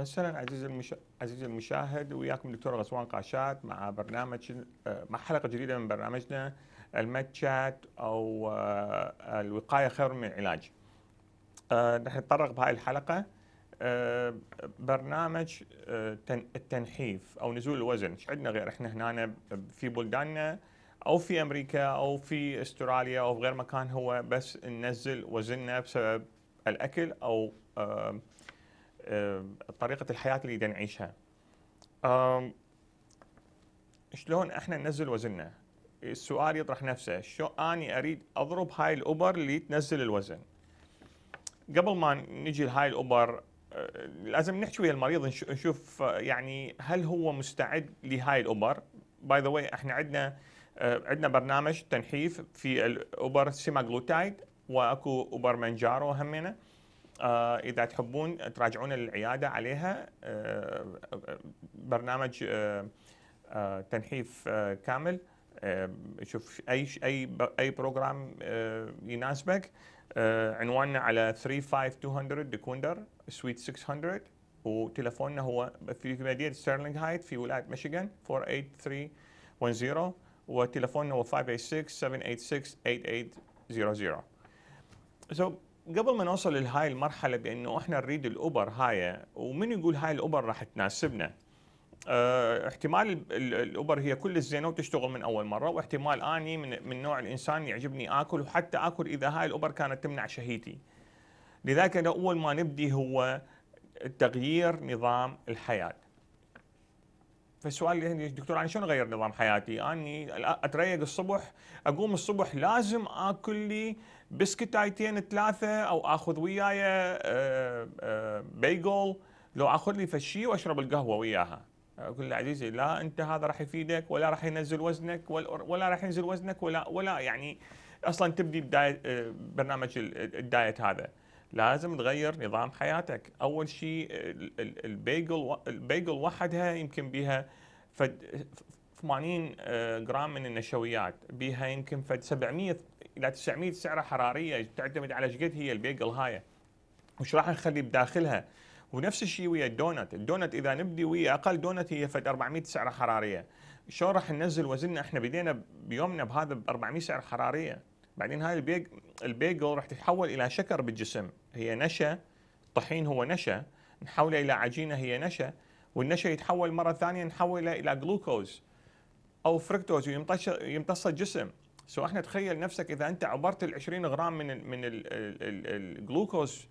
وسهلا عزيزي المشا... عزيزي المشاهد وياكم دكتور غسوان قاشات مع برنامج مع حلقه جديده من برنامجنا المتشات او آه، الوقايه خير من العلاج. آه، نحن نتطرق بهاي الحلقه آه، برنامج التنحيف او نزول الوزن، ايش عندنا غير احنا هنا في بلداننا او في امريكا او في استراليا او في غير مكان هو بس ننزل وزننا بسبب الاكل او آه، طريقه الحياه اللي نعيشها شلون احنا ننزل وزننا السؤال يطرح نفسه شو اني اريد اضرب هاي الاوبر اللي تنزل الوزن قبل ما نجي لهاي الاوبر آه، لازم نحكي ويا المريض نشوف آه، يعني هل هو مستعد لهاي الاوبر باي ذا واي احنا عندنا عندنا برنامج تنحيف في الاوبر سيماغلوتايد واكو اوبر منجارو همينه آه، اذا تحبون تراجعون العياده عليها آه، آه، برنامج تنحيف كامل شوف اي اي اي بروجرام يناسبك عنواننا على 35200 ديكوندر سويت 600 وتليفوننا هو في مدينه ستيرلينغ هايت في ولايه ميشيغان 48310 وتليفوننا هو 586 786 8800 So قبل ما نوصل لهاي المرحله بانه احنا نريد الاوبر هاي ومن يقول هاي الاوبر راح تناسبنا اه احتمال الاوبر هي كل الزينه وتشتغل من اول مره واحتمال اني من, من نوع الانسان يعجبني اكل وحتى اكل اذا هاي الاوبر كانت تمنع شهيتي لذلك اول ما نبدي هو تغيير نظام الحياه فالسؤال اللي دكتور انا يعني شلون اغير نظام حياتي؟ اني اتريق الصبح اقوم الصبح لازم اكل لي بسكتايتين ثلاثه او اخذ وياي آه، آه، بيجل لو اخذ لي فشي واشرب القهوه وياها اقول له عزيزي لا انت هذا راح يفيدك ولا راح ينزل وزنك ولا راح ينزل وزنك ولا ولا يعني اصلا تبدي بدايه آه، برنامج الدايت هذا لازم تغير نظام حياتك اول شيء البيجل البيجل وحدها يمكن بها فد 80 جرام من النشويات بها يمكن فد 700 الى 900 سعره حراريه تعتمد على قد هي البيجل هاي وش راح نخلي بداخلها ونفس الشيء ويا الدونت الدونت اذا نبدي ويا اقل دونت هي فد 400 سعره حراريه شلون راح ننزل وزننا احنا بدينا بيومنا بهذا ب 400 سعره حراريه بعدين هاي البيج البيجل راح تتحول الى شكر بالجسم هي نشا الطحين هو نشا نحوله الى عجينه هي نشا والنشا يتحول مره ثانيه نحوله الى جلوكوز او فركتوز ويمتص يمتص الجسم سو احنا تخيل نفسك اذا انت عبرت ال 20 غرام من الـ من الجلوكوز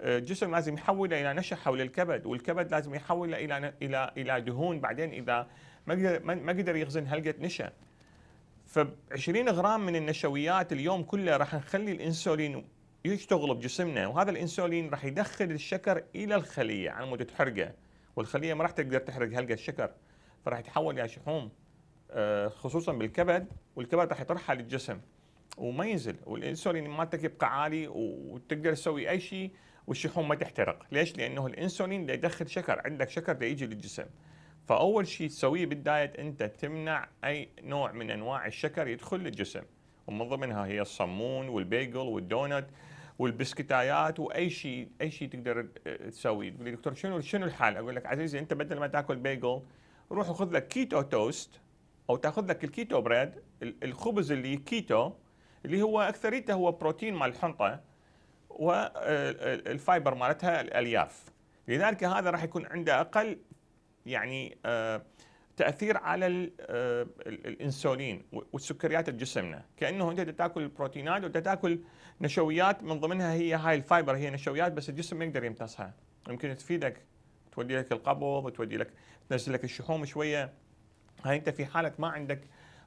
الجسم آه، لازم يحوله الى نشا حول الكبد والكبد لازم يحوله الى الى الى دهون بعدين اذا ما قدر ما قدر يخزن هلقه نشا ف 20 غرام من النشويات اليوم كله راح نخلي الانسولين يشتغل بجسمنا وهذا الانسولين راح يدخل الشكر الى الخليه على مود تحرقه والخليه ما راح تقدر تحرق هلقه الشكر فراح يتحول الى شحوم آه، خصوصا بالكبد والكبد راح يطرحها للجسم وما ينزل والانسولين مالتك يبقى عالي وتقدر تسوي اي شيء والشحوم ما تحترق ليش لانه الانسولين دا يدخل شكر عندك شكر دا يجي للجسم فاول شيء تسويه بالدايت انت تمنع اي نوع من انواع الشكر يدخل للجسم ومن ضمنها هي الصمون والبيجل والدونت والبسكتايات واي شيء اي شيء تقدر آه، تسويه تقول لي دكتور شنو شنو الحل اقول لك عزيزي انت بدل ما تاكل بيجل روح وخذ لك كيتو توست او تاخذ لك الكيتو بريد الخبز اللي كيتو اللي هو اكثريته هو بروتين مال الحنطه والفايبر آه، مالتها الالياف لذلك هذا راح يكون عنده اقل يعني آه، تاثير على آه، الانسولين والسكريات الجسمنا كانه انت تاكل بروتينات وتاكل نشويات من ضمنها هي هاي الفايبر هي نشويات بس الجسم ما يقدر يمتصها يمكن تفيدك تودي لك القبض وتودي لك تنزل لك الشحوم شويه هاي انت في حاله ما عندك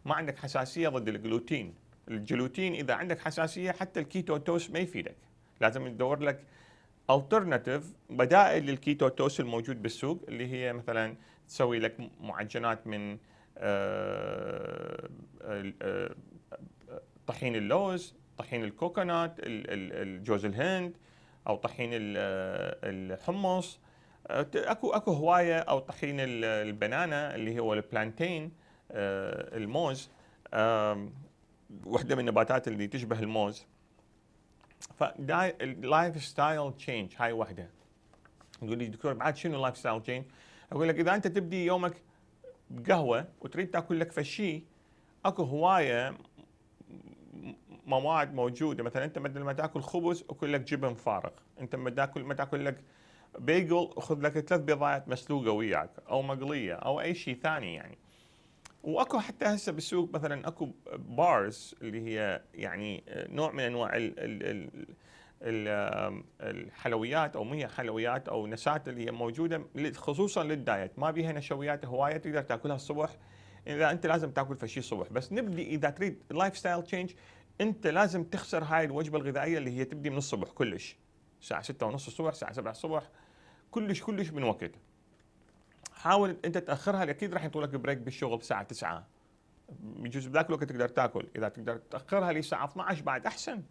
ما عندك حساسيه ضد الجلوتين الجلوتين اذا عندك حساسيه حتى الكيتو توست ما يفيدك لازم تدور لك الترناتيف بدائل للكيتو توست الموجود بالسوق اللي هي مثلا تسوي لك معجنات من آه، آه، طحين اللوز طحين الكوكونات الجوز الهند او طحين آه، الحمص أه، اكو اكو هوايه او طحين البنانا اللي هو البلانتين أه، الموز وحده من النباتات اللي تشبه الموز اللايف ستايل تشينج هاي وحده يقول لي دكتور بعد شنو لايف ستايل تشينج؟ اقول لك اذا انت تبدي يومك بقهوه وتريد تاكل لك فشي اكو هوايه مواد موجوده مثلا انت بدل ما تاكل خبز اكل لك جبن فارغ انت ما تاكل ما تاكل لك بيجل خذ لك ثلاث بيضات مسلوقه وياك او مقليه او اي شيء ثاني يعني واكو حتى هسه بالسوق مثلا اكو بارز اللي هي يعني نوع من انواع الـ الـ الـ الحلويات او مية حلويات او نشات اللي هي موجوده خصوصا للدايت ما بيها نشويات هوايه تقدر تاكلها الصبح اذا انت لازم تاكل فشي الصبح بس نبدي اذا تريد لايف ستايل تشينج انت لازم تخسر هاي الوجبه الغذائيه اللي هي تبدي من الصبح كلش الساعه 6 ونص الصبح الساعه 7 الصبح كلش كلش من وقت حاول انت تاخرها اكيد راح يعطوا لك بريك بالشغل الساعه 9 يجوز بذاك الوقت تقدر تاكل اذا تقدر تاخرها لساعه 12 بعد احسن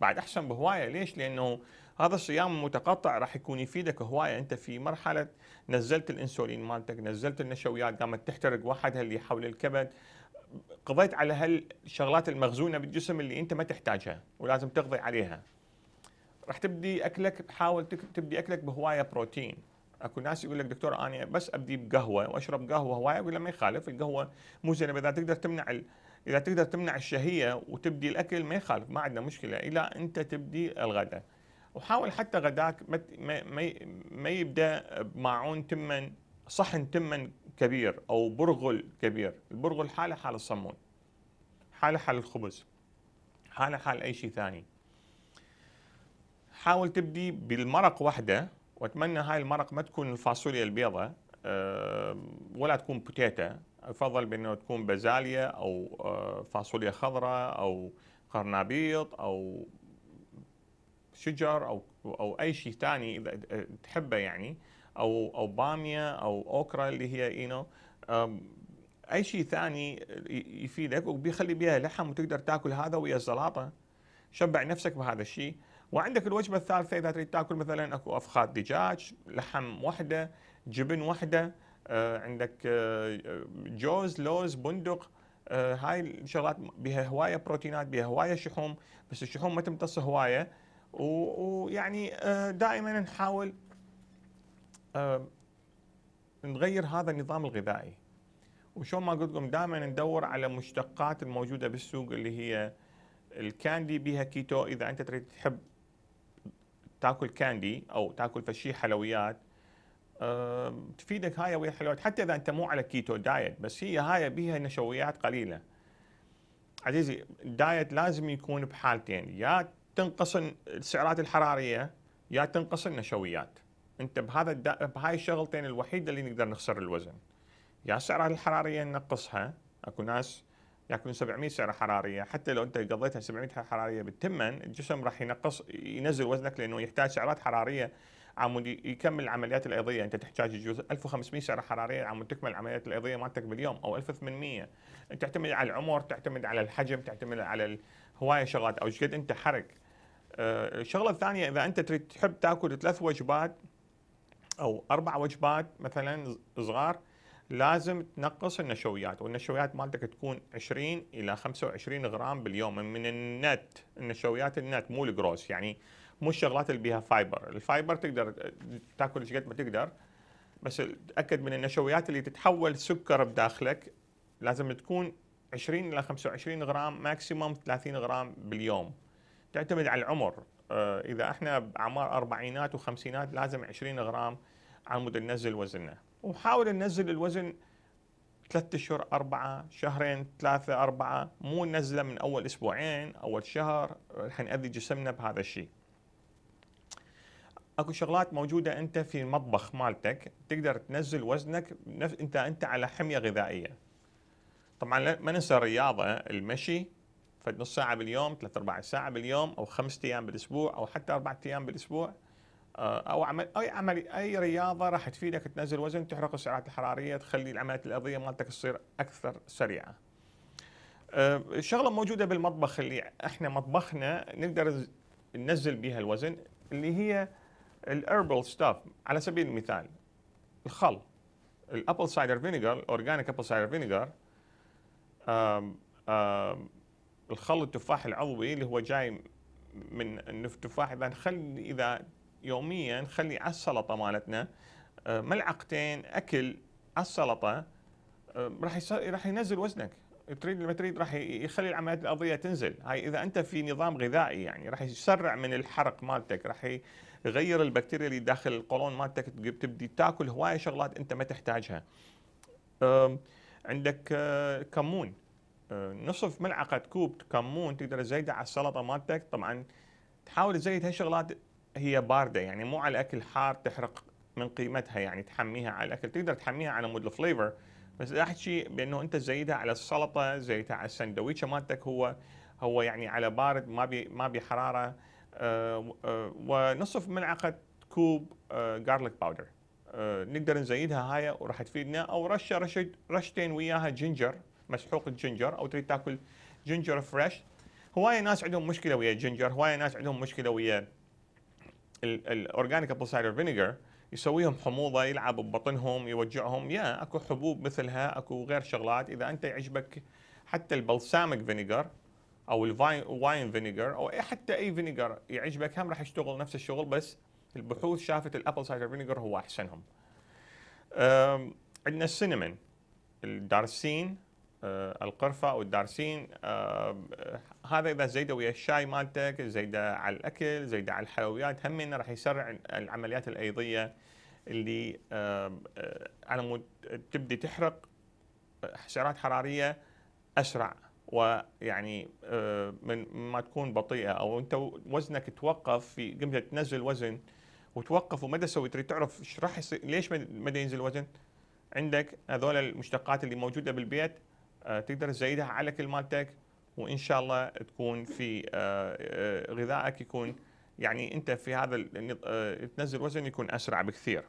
بعد احسن بهوايه ليش؟ لانه هذا الصيام المتقطع راح يكون يفيدك هوايه انت في مرحله نزلت الانسولين مالتك، نزلت النشويات قامت تحترق واحدها اللي حول الكبد قضيت على هالشغلات المخزونه بالجسم اللي انت ما تحتاجها ولازم تقضي عليها. راح تبدي اكلك حاول تبدي اكلك بهوايه بروتين اكو ناس يقول لك دكتور انا بس ابدي بقهوه واشرب قهوه هوايه اقول له ما يخالف القهوه مو زينه اذا تقدر تمنع ال... اذا تقدر تمنع الشهيه وتبدي الاكل ما يخالف ما عندنا مشكله الى انت تبدي الغداء وحاول حتى غداك ما ما, ما يبدا بماعون تمن صحن تمن كبير او برغل كبير البرغل حاله حال الصمون حاله حال الخبز حاله حال اي شيء ثاني حاول تبدي بالمرق وحده واتمنى هاي المرق ما تكون الفاصوليا البيضة آه، ولا تكون بوتيتا افضل بانه تكون بازاليا او آه، فاصوليا خضراء او قرنابيط او شجر او او اي شيء ثاني اذا آه، تحبه يعني او او باميه او اوكرا اللي هي اينو اي شيء ثاني يفيدك وبيخلي بيها لحم وتقدر تاكل هذا ويا الزلاطه شبع نفسك بهذا الشيء وعندك الوجبه الثالثه اذا تريد تاكل مثلا اكو افخاذ دجاج لحم وحده جبن وحده آه، عندك آه، جوز لوز بندق آه، هاي الشغلات بها هوايه بروتينات بها هوايه شحوم بس الشحوم ما تمتص هوايه ويعني دائما نحاول نغير هذا النظام الغذائي وشو ما قلت لكم دائما ندور على مشتقات الموجوده بالسوق اللي هي الكاندي بها كيتو اذا انت تريد تحب تاكل كاندي او تاكل فشي حلويات تفيدك هاي ويا حلويات حتى اذا انت مو على كيتو دايت بس هي هاي بيها نشويات قليله عزيزي الدايت لازم يكون بحالتين يا تنقص السعرات الحراريه يا تنقص النشويات انت بهذا الدا... بهاي الشغلتين الوحيده اللي نقدر نخسر الوزن يا السعرات الحراريه ننقصها اكو ناس يكون 700 سعره حراريه حتى لو انت قضيتها 700 حراريه بالتمن الجسم راح ينقص ينزل وزنك لانه يحتاج سعرات حراريه عمود يكمل العمليات الايضيه انت تحتاج يجوز 1500 سعره حراريه عمود تكمل العمليات الايضيه مالتك باليوم او 1800 تعتمد على العمر تعتمد على الحجم تعتمد على هوايه شغلات او ايش قد انت حرق أه الشغله الثانيه اذا انت تريد تحب تاكل ثلاث وجبات او اربع وجبات مثلا صغار لازم تنقص النشويات والنشويات مالتك تكون 20 الى 25 غرام باليوم من النت النشويات النت مو الجروس يعني مو الشغلات اللي بيها فايبر الفايبر تقدر تاكل ايش قد ما تقدر بس تاكد من النشويات اللي تتحول سكر بداخلك لازم تكون 20 الى 25 غرام ماكسيموم 30 غرام باليوم تعتمد على العمر آه، اذا احنا باعمار اربعينات وخمسينات لازم 20 غرام على مود ننزل وزننا وحاول ننزل الوزن ثلاثة اشهر أربعة شهرين ثلاثة أربعة مو نزلة من أول أسبوعين أول شهر رح نأذي جسمنا بهذا الشيء اكو شغلات موجوده انت في المطبخ مالتك تقدر تنزل وزنك نفس انت انت على حميه غذائيه طبعا ما ننسى الرياضه المشي فنص ساعه باليوم ثلاث أربع ساعه باليوم او خمسة ايام بالاسبوع او حتى اربع ايام بالاسبوع آه، او عمل اي عمل اي رياضه راح تفيدك تنزل وزن تحرق السعرات الحراريه تخلي العمليات الارضيه مالتك تصير اكثر سريعه. آه، الشغله موجوده بالمطبخ اللي احنا مطبخنا نقدر ننزل بها الوزن اللي هي الاربل ستاف على سبيل المثال الخل الابل سايدر فينيجر اورجانيك ابل سايدر فينيجر الخل التفاح العضوي اللي هو جاي من التفاح اذا نخلي اذا يوميا نخلي على السلطه مالتنا آه، ملعقتين اكل على السلطه آه، راح راح ينزل وزنك تريد ما تريد راح يخلي العمليات الارضيه تنزل هاي اذا انت في نظام غذائي يعني راح يسرع من الحرق مالتك راح يغير البكتيريا اللي داخل القولون مالتك تبدي تاكل هوايه شغلات انت ما تحتاجها عندك آه، كمون نصف ملعقه كوب كمون تقدر تزيده على السلطه مالتك طبعا تحاول تزيد هالشغلات هي بارده يعني مو على الاكل حار تحرق من قيمتها يعني تحميها على الاكل تقدر تحميها على مود الفليفر بس احكي بانه انت زيدها على السلطه زيدها على السندويشه مالتك هو هو يعني على بارد ما بي ما حراره آه آه ونصف ملعقه كوب آه جارليك آه، باودر نقدر نزيدها هاي وراح تفيدنا او رشه رشه رشتين وياها جنجر مسحوق الجنجر او تريد تاكل جنجر فريش هوايه ناس عندهم مشكله ويا الجنجر هوايه ناس عندهم مشكله ويا الاورجانيك ابل سايدر فينيجر يسويهم حموضه يلعب ببطنهم يوجعهم يا اكو حبوب مثلها اكو غير شغلات اذا انت يعجبك حتى البلسامك فينيجر او الواين فينيجر او أي حتى اي فينيجر يعجبك هم راح يشتغل نفس الشغل بس البحوث شافت الابل سايدر فينيجر هو احسنهم. عندنا السينمون الدارسين آه، القرفه او الدارسين هذا اذا زيده ويا الشاي مالتك زيده على الاكل زيده على الحلويات هم راح يسرع العمليات الايضيه اللي آه، على مود تبدي تحرق سعرات حراريه اسرع ويعني آه، من ما تكون بطيئه او انت وزنك توقف في قمت تنزل وزن وتوقف وما تسوي تريد تعرف ايش راح يصير ليش ما ينزل الوزن عندك هذول المشتقات اللي موجوده بالبيت آه، تقدر تزيدها على كل مالتك وان شاء الله تكون في آه، آه، غذائك يكون يعني انت في هذا آه، تنزل وزن يكون اسرع بكثير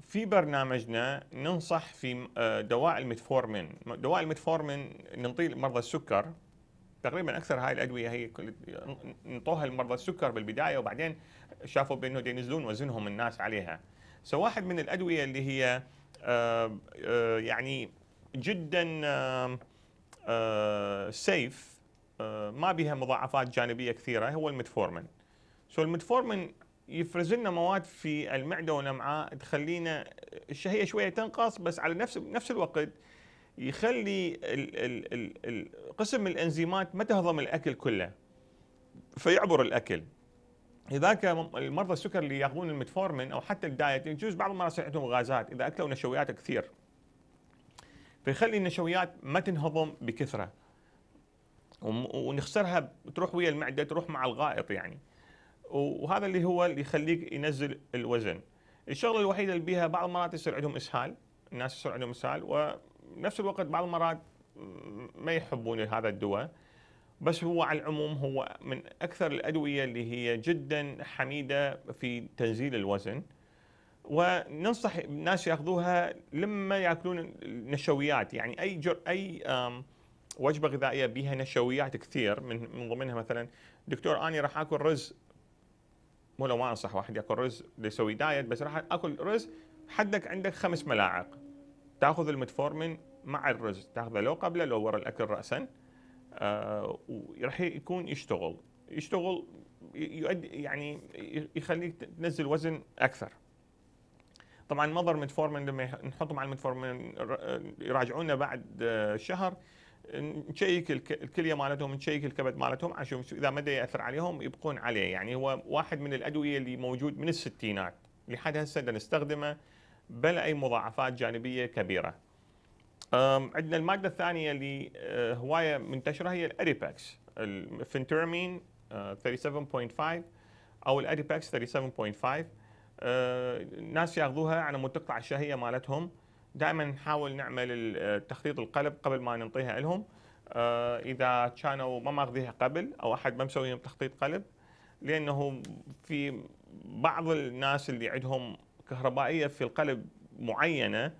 في برنامجنا ننصح في دواء الميتفورمين دواء الميتفورمين نعطيه لمرضى السكر تقريبا اكثر هاي الادويه هي نطوها لمرضى السكر بالبدايه وبعدين شافوا بانه ينزلون وزنهم الناس عليها سواحد من الادويه اللي هي يعني جدا سيف آه، آه، ما بها مضاعفات جانبيه كثيره هو المتفورمين سو المتفورمين يفرز لنا مواد في المعده والامعاء تخلينا الشهيه شويه تنقص بس على نفس نفس الوقت يخلي ال ال ال ال قسم الانزيمات ما تهضم الاكل كله فيعبر الاكل لذلك المرضى السكر اللي ياخذون المتفورمين او حتى الدايت يجوز بعض المرات عندهم غازات اذا اكلوا نشويات كثير فيخلي النشويات ما تنهضم بكثره ونخسرها تروح ويا المعده تروح مع الغائط يعني وهذا اللي هو اللي يخليك ينزل الوزن الشغله الوحيده اللي بيها بعض المرات يصير عندهم اسهال الناس يصير عندهم اسهال ونفس الوقت بعض المرات ما يحبون هذا الدواء بس هو على العموم هو من اكثر الادويه اللي هي جدا حميده في تنزيل الوزن وننصح الناس ياخذوها لما ياكلون النشويات يعني اي جر اي وجبه غذائيه بها نشويات كثير من من ضمنها مثلا دكتور اني راح اكل رز مو لو ما انصح واحد ياكل رز يسوي دايت بس راح اكل رز حدك عندك خمس ملاعق تاخذ المتفورمين مع الرز تاخذه لو قبله لو ورا الاكل راسا آه وراح يكون يشتغل يشتغل يؤدي يعني يخليك تنزل وزن اكثر طبعا مضر متفورمن لما نحطه مع المتفورمن يراجعونا بعد آه، شهر نشيك الكليه مالتهم نشيك الكبد مالتهم عشان اذا ما ياثر عليهم يبقون عليه يعني هو واحد من الادويه اللي موجود من الستينات لحد هسه نستخدمه بلا اي مضاعفات جانبيه كبيره عندنا الماده الثانيه اللي آه، هوايه منتشره هي الاريباكس الفنترمين 37.5 آه، او الاريباكس 37.5 الناس ياخذوها على مود الشهيه مالتهم دائما نحاول نعمل تخطيط القلب قبل ما ننطيها لهم آه، اذا كانوا ما ماخذيها قبل او احد ما مسوي تخطيط قلب لانه في بعض الناس اللي عندهم كهربائيه في القلب معينه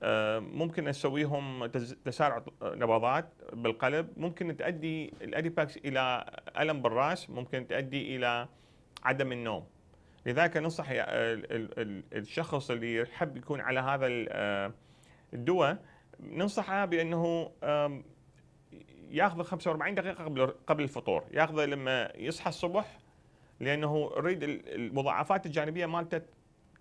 آه، ممكن نسويهم تسارع نبضات بالقلب ممكن تؤدي الاديباكس الى الم بالراس ممكن تؤدي الى عدم النوم لذلك ننصح الشخص اللي يحب يكون على هذا آه، الدواء ننصحه بانه ياخذ 45 دقيقه قبل قبل الفطور ياخذه لما يصحى الصبح لانه يريد المضاعفات الجانبيه مالته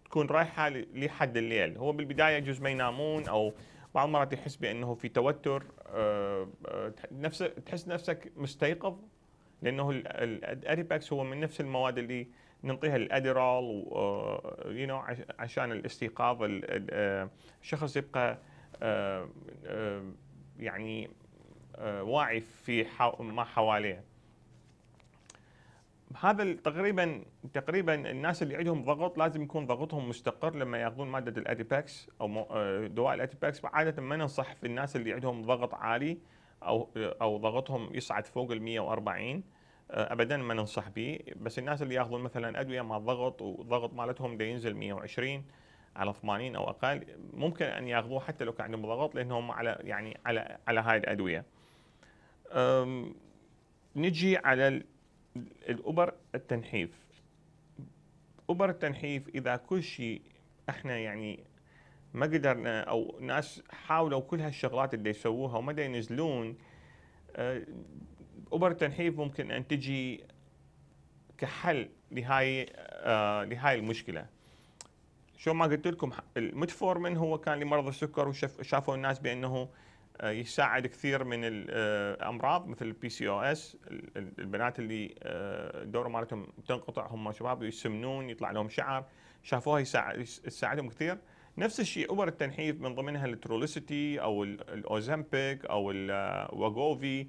تكون رايحه لحد الليل هو بالبدايه يجوز ما ينامون او بعض المرات يحس بانه في توتر آه، آه، نفس تحس نفسك مستيقظ لانه الاريباكس هو من نفس المواد اللي ننطيها الادرال يو آه، عشان الاستيقاظ الشخص آه، يبقى آه، يعني واعي في ما حواليه هذا تقريبا تقريبا الناس اللي عندهم ضغط لازم يكون ضغطهم مستقر لما ياخذون ماده الاديباكس او دواء الاديباكس عاده ما ننصح في الناس اللي عندهم ضغط عالي او او ضغطهم يصعد فوق ال 140 آه، ابدا ما ننصح به بس الناس اللي ياخذون مثلا ادويه مع الضغط والضغط مالتهم دا ينزل 120 على 80 او اقل ممكن ان ياخذوه حتى لو كان عندهم ضغط لانهم على يعني على على هاي الادويه نجي على الابر التنحيف اوبر التنحيف اذا كل شيء احنا يعني ما قدرنا او ناس حاولوا كل هالشغلات اللي يسووها وما ينزلون آه، اوبر التنحيف ممكن ان تجي كحل لهاي آه لهاي المشكله شو ما قلت لكم المتفورمين هو كان لمرض السكر وشافوا الناس بانه آه، يساعد كثير من الامراض آه، مثل البي سي او اس البنات اللي الدوره آه، مالتهم تنقطع هم شباب يسمنون يطلع لهم شعر شافوها يساعدهم كثير نفس الشيء ابر التنحيف من ضمنها الترولسيتي او الاوزمبيك او الواجوفي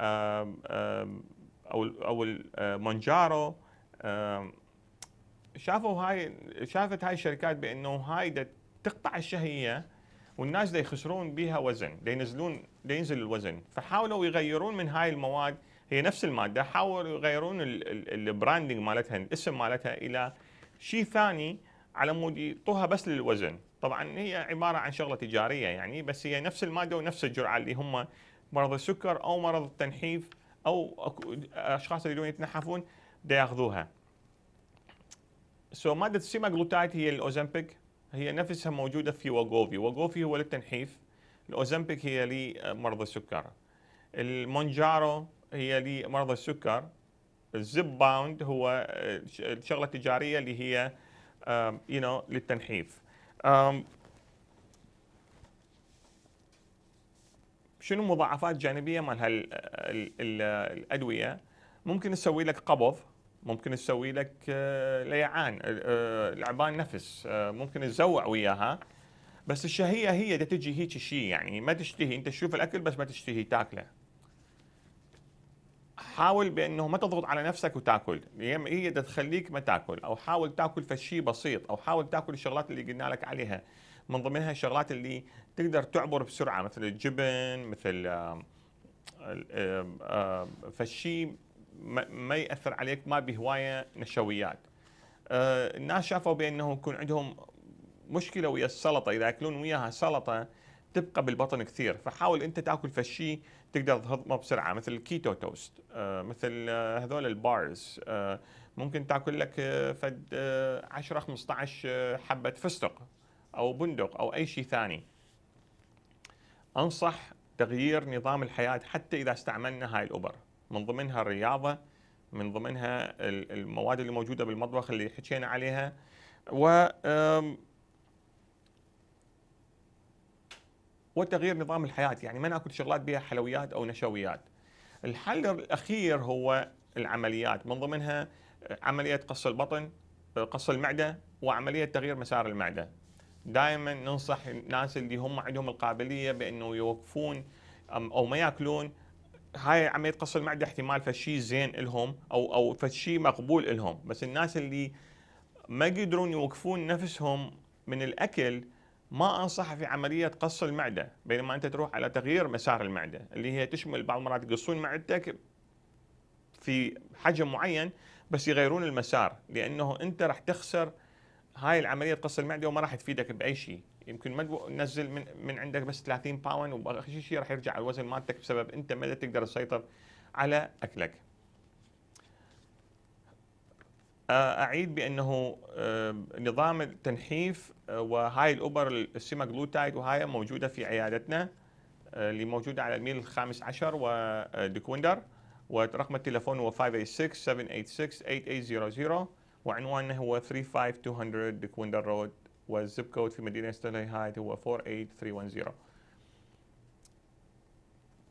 او او المونجارو آه، شافوا هاي شافت هاي الشركات بانه هاي تقطع الشهيه والناس دا يخسرون بها وزن دا ينزلون دا ينزل الوزن فحاولوا يغيرون من هاي المواد هي نفس الماده حاولوا يغيرون البراندنج مالتها الاسم مالتها الى شيء ثاني على مود يعطوها بس للوزن طبعا هي عباره عن شغله تجاريه يعني بس هي نفس الماده ونفس الجرعه اللي هم مرضى السكر او مرض التنحيف او اشخاص يريدون يتنحفون بياخذوها. سو so, ماده السيماجلوتايد هي الاوزمبيك هي نفسها موجوده في وجوفي، وجوفي هو للتنحيف، الاوزمبيك هي لمرضى السكر. المونجارو هي لمرضى السكر. الزب باوند هو آه، الشغله التجاريه اللي هي يو uh, you know, للتنحيف. Um, شنو مضاعفات جانبيه مال الادويه ممكن تسوي لك قبض ممكن تسوي لك آه، ليعان آه، آه، لعبان نفس ممكن تزوع وياها بس الشهيه هي دا تجي هيك شيء يعني ما تشتهي انت تشوف الاكل بس ما تشتهي تاكله حاول بانه ما تضغط على نفسك وتاكل هي تخليك ما تاكل او حاول تاكل فشي بسيط او حاول تاكل الشغلات اللي قلنا لك عليها من ضمنها الشغلات اللي تقدر تعبر بسرعه مثل الجبن مثل فالشيء ما ياثر عليك ما بهوايه نشويات آه، الناس شافوا بانه يكون عندهم مشكله ويا السلطه اذا ياكلون وياها سلطه تبقى بالبطن كثير فحاول انت تاكل فشي تقدر تهضمه بسرعه مثل الكيتو توست آه، مثل آه، هذول البارز ممكن تاكل لك فد 10 15 حبه فستق أو بندق أو أي شيء ثاني أنصح تغيير نظام الحياة حتى إذا استعملنا هاي الأوبر من ضمنها الرياضة من ضمنها المواد اللي موجودة بالمطبخ اللي حكينا عليها و وتغيير نظام الحياة يعني ما ناكل شغلات بها حلويات أو نشويات الحل الأخير هو العمليات من ضمنها عملية قص البطن قص المعدة وعملية تغيير مسار المعدة دائما ننصح الناس اللي هم عندهم القابليه بانه يوقفون او ما ياكلون هاي عمليه قص المعده احتمال فشي زين لهم او او فشي مقبول لهم بس الناس اللي ما يقدرون يوقفون نفسهم من الاكل ما انصح في عمليه قص المعده بينما انت تروح على تغيير مسار المعده اللي هي تشمل بعض المرات يقصون معدتك في حجم معين بس يغيرون المسار لانه انت راح تخسر هاي العمليه تقص المعده وما راح تفيدك باي شيء يمكن ما تنزل من من عندك بس 30 باوند وباخر شيء راح يرجع الوزن مالتك بسبب انت ما تقدر تسيطر على اكلك اعيد بانه نظام التنحيف وهاي السيما السيماجلوتايد وهاي موجوده في عيادتنا اللي موجوده على الميل الخامس عشر ودكوندر ورقم التليفون هو 586 786 8800 وعنواننا هو 35200 كويندر رود والزب كود في مدينة ستانلي هايت هو 48310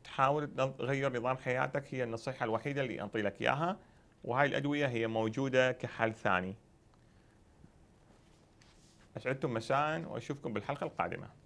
تحاول تغير نظام حياتك هي النصيحة الوحيدة اللي أنطي لك إياها وهاي الأدوية هي موجودة كحل ثاني أسعدتم مساء وأشوفكم بالحلقة القادمة